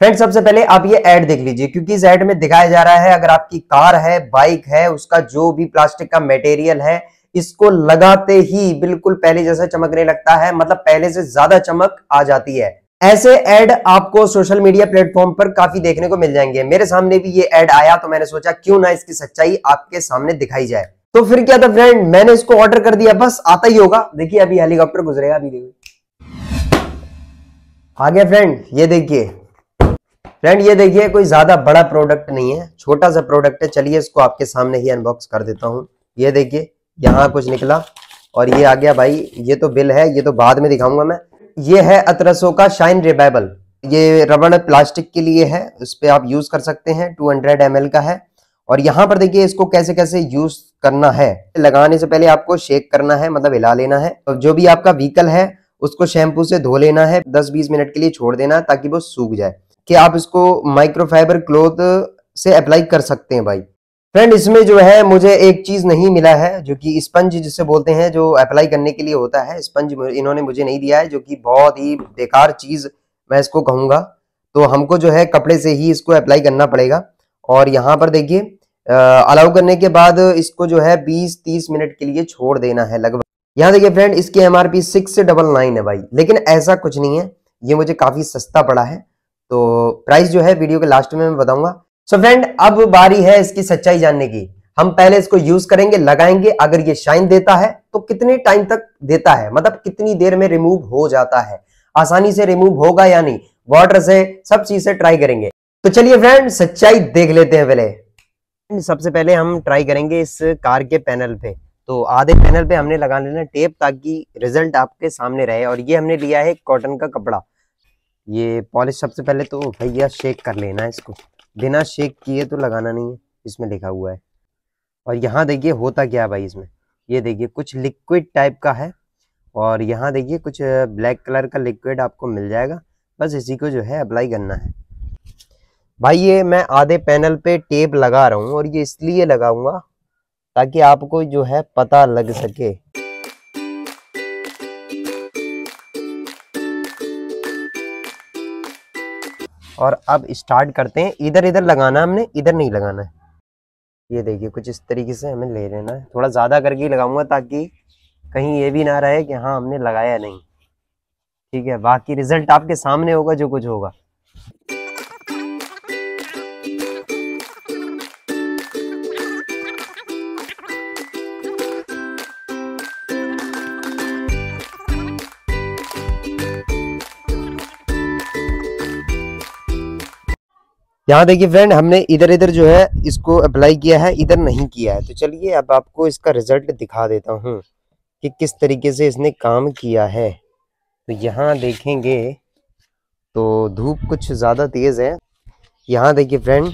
friend सबसे पहले आप ये एड देख लीजिए क्योंकि इस एड में दिखाया जा रहा है अगर आपकी कार है बाइक है उसका जो भी प्लास्टिक का मटेरियल है इसको लगाते ही बिल्कुल पहले जैसा चमकने लगता है मतलब पहले से ज्यादा चमक आ जाती है ऐसे एड आपको सोशल मीडिया प्लेटफॉर्म पर काफी देखने को मिल जाएंगे मेरे सामने भी ये एड आया तो मैंने सोचा क्यों ना इसकी सच्चाई आपके सामने दिखाई जाए तो फिर क्या था फ्रेंड मैंने इसको ऑर्डर कर दिया बस आता ही होगा देखिए अभी हेलीकॉप्टर गुजरेगा अभी देखिए आगे फ्रेंड ये देखिए फ्रेंड ये देखिए कोई ज़्यादा बड़ा प्रोडक्ट नहीं है छोटा सा प्रोडक्ट है चलिए इसको आपके सामने ही अनबॉक्स कर देता हूँ ये देखिए यहाँ कुछ निकला और ये आ गया भाई ये तो बिल है ये तो बाद में दिखाऊंगा मैं ये है अतरसो का शाइन रिबाइबल ये रबड़ प्लास्टिक के लिए है उस पर आप यूज़ कर सकते हैं टू हंड्रेड एम एल का है और यहाँ पर देखिए इसको कैसे कैसे यूज़ करना है लगाने से पहले आपको शेक करना है मतलब हिला लेना है तो जो भी आपका व्हीकल है उसको शैम्पू से धो लेना है 10-20 मिनट के लिए छोड़ देना ताकि वो सूख जाए कि आप इसको माइक्रोफाइबर क्लोथ से अप्लाई कर सकते हैं भाई फ्रेंड इसमें जो है मुझे एक चीज़ नहीं मिला है जो कि स्पंज जिसे बोलते हैं जो अप्लाई करने के लिए होता है स्पंज इन्होंने मुझे नहीं दिया है जो कि बहुत ही बेकार चीज़ मैं इसको कहूंगा तो हमको जो है कपड़े से ही इसको अप्लाई करना पड़ेगा और यहाँ पर देखिए अलाउ करने के बाद इसको जो है बीस तीस मिनट के लिए छोड़ देना है लगभग यहाँ देखिये फ्रेंड इसकी M R P six double nine है भाई लेकिन ऐसा कुछ नहीं है ये मुझे काफ़ी सस्ता पड़ा है तो प्राइस जो है वीडियो के लास्ट में मैं बताऊंगा सो फ्रेंड अब बारी है इसकी सच्चाई जानने की हम पहले इसको यूज करेंगे लगाएंगे अगर ये शाइन देता है तो कितने टाइम तक देता है मतलब कितनी देर में रिमूव हो जाता है आसानी से रिमूव होगा या नहीं वाटर से सब चीज से ट्राई करेंगे तो चलिए फ्रेंड सच्चाई देख लेते हैं पहले सबसे पहले हम ट्राई करेंगे इस कार के पैनल पे तो आधे पैनल पे हमने लगा लेना टेप ताकि रिजल्ट आपके सामने रहे और ये हमने लिया है कॉटन का कपड़ा ये पॉलिश सबसे पहले तो भैया शेक कर लेना है इसको बिना शेक किए तो लगाना नहीं है इसमें लिखा हुआ है और यहाँ देखिए होता क्या है भाई इसमें ये देखिए कुछ लिक्विड टाइप का है और यहाँ देखिए कुछ ब्लैक कलर का लिक्विड आपको मिल जाएगा बस इसी को जो है अप्लाई करना है भाई ये मैं आधे पैनल पे टेप लगा रहा हूँ और ये इसलिए लगाऊंगा ताकि आपको जो है पता लग सके और अब स्टार्ट करते हैं इधर इधर लगाना है हमने इधर नहीं लगाना है ये देखिए कुछ इस तरीके से हमें ले लेना है थोड़ा ज़्यादा करके ही लगाऊंगा ताकि कहीं ये भी ना रहे कि हाँ हमने लगाया नहीं ठीक है बाकी रिजल्ट आपके सामने होगा जो कुछ होगा यहाँ देखिए फ्रेंड हमने इधर इधर जो है इसको अप्लाई किया है इधर नहीं किया है तो चलिए अब आपको इसका रिजल्ट दिखा देता हूँ कि किस तरीके से इसने काम किया है तो यहाँ देखेंगे तो धूप कुछ ज़्यादा तेज़ है यहाँ देखिए फ्रेंड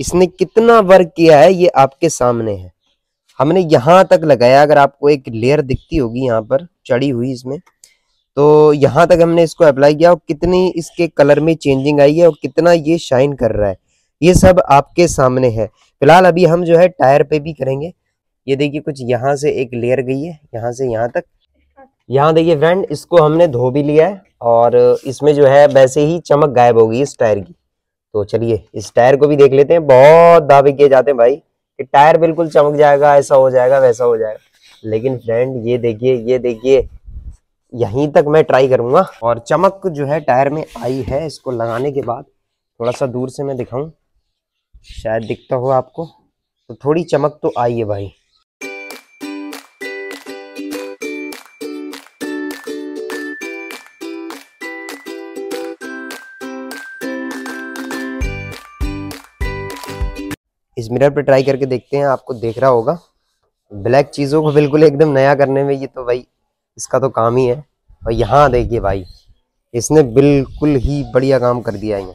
इसने कितना वर्क किया है ये आपके सामने है हमने यहाँ तक लगाया अगर आपको एक लेयर दिखती होगी यहाँ पर चढ़ी हुई इसमें तो यहाँ तक हमने इसको अप्लाई किया और कितनी इसके कलर में चेंजिंग आई है और कितना ये शाइन कर रहा है ये सब आपके सामने है फिलहाल अभी हम जो है टायर पे भी करेंगे ये देखिए कुछ यहाँ से एक लेयर गई है यहाँ से यहाँ तक यहाँ देखिए फ्रेंड इसको हमने धो भी लिया है और इसमें जो है वैसे ही चमक गायब हो गई इस टायर की तो चलिए इस टायर को भी देख लेते हैं बहुत दावे किए जाते हैं भाई कि टायर बिल्कुल चमक जाएगा ऐसा हो जाएगा वैसा हो जाएगा लेकिन फ्रेंड ये देखिए ये देखिए यहीं तक मैं ट्राई करूंगा और चमक जो है टायर में आई है इसको लगाने के बाद थोड़ा सा दूर से मैं दिखाऊं शायद दिखता हो आपको तो थोड़ी चमक तो आई है भाई इस मिरर पे ट्राई करके देखते हैं आपको देख रहा होगा ब्लैक चीज़ों को बिल्कुल एकदम नया करने में ये तो भाई इसका तो काम ही है और यहाँ देखिए भाई इसने बिल्कुल ही बढ़िया काम कर दिया यहाँ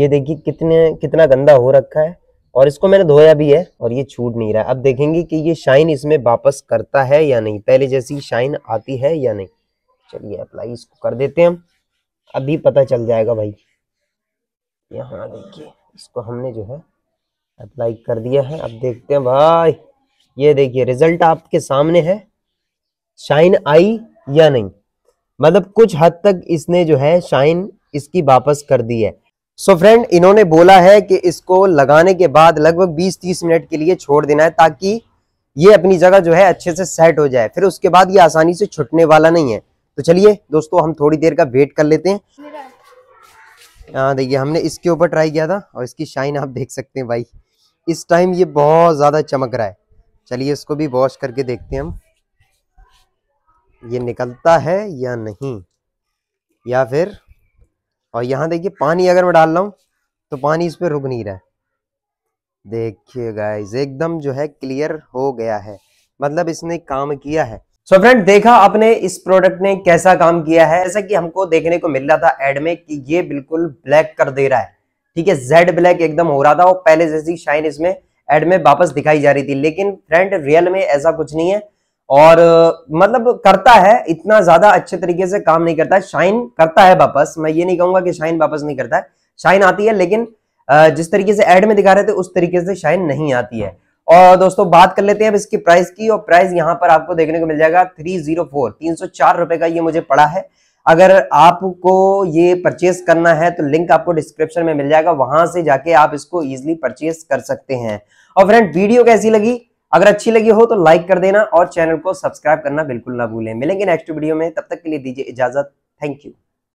ये देखिए कितने कितना गंदा हो रखा है और इसको मैंने धोया भी है और ये छूट नहीं रहा है अब देखेंगे कि ये शाइन इसमें वापस करता है या नहीं पहले जैसी शाइन आती है या नहीं चलिए अप्लाई इसको कर देते हैं हम अभी पता चल जाएगा भाई यहाँ देखिए इसको हमने जो है अप्लाई कर दिया है अब देखते हैं भाई ये देखिए रिजल्ट आपके सामने है शाइन आई या नहीं मतलब कुछ हद तक इसने जो है शाइन इसकी वापस कर दी है सो so फ्रेंड इन्होंने बोला है कि इसको लगाने के बाद लगभग 20-30 मिनट के लिए छोड़ देना है ताकि ये अपनी जगह जो है अच्छे से सेट हो जाए फिर उसके बाद ये आसानी से छुटने वाला नहीं है तो चलिए दोस्तों हम थोड़ी देर का वेट कर लेते हैं हाँ देखिए हमने इसके ऊपर ट्राई किया था और इसकी शाइन आप देख सकते हैं भाई इस टाइम ये बहुत ज़्यादा चमक रहा है चलिए इसको भी वॉश करके देखते हैं हम ये निकलता है या नहीं या फिर और यहाँ देखिए पानी अगर मैं डाल रहा हूँ तो पानी इस पर रुक नहीं रहा है देखिए गाइस एकदम जो है क्लियर हो गया है मतलब इसने काम किया है सो so फ्रेंड देखा आपने इस प्रोडक्ट ने कैसा काम किया है ऐसा कि हमको देखने को मिल रहा था एड में कि ये बिल्कुल ब्लैक कर दे रहा है ठीक है जेड ब्लैक एकदम हो रहा था और पहले जैसी शाइन इसमें एड में वापस दिखाई जा रही थी लेकिन फ्रेंड रियल में ऐसा कुछ नहीं है और मतलब करता है इतना ज्यादा अच्छे तरीके से काम नहीं करता है शाइन करता है वापस मैं ये नहीं कहूंगा कि शाइन वापस नहीं करता है शाइन आती है लेकिन जिस तरीके से एड में दिखा रहे थे उस तरीके से शाइन नहीं आती है और दोस्तों बात कर लेते हैं अब इसकी प्राइस की और प्राइस यहाँ पर आपको देखने को मिल जाएगा थ्री जीरो फोर तीन सौ चार रुपए का ये मुझे पड़ा है अगर आपको ये परचेस करना है तो लिंक आपको डिस्क्रिप्शन में मिल जाएगा वहां से जाके आप इसको इजिली परचेस कर सकते हैं और फ्रेंड वीडियो कैसी लगी अगर अच्छी लगी हो तो लाइक कर देना और चैनल को सब्सक्राइब करना बिल्कुल ना भूलें मिलेंगे नेक्स्ट वीडियो में तब तक के लिए दीजिए इजाजत थैंक यू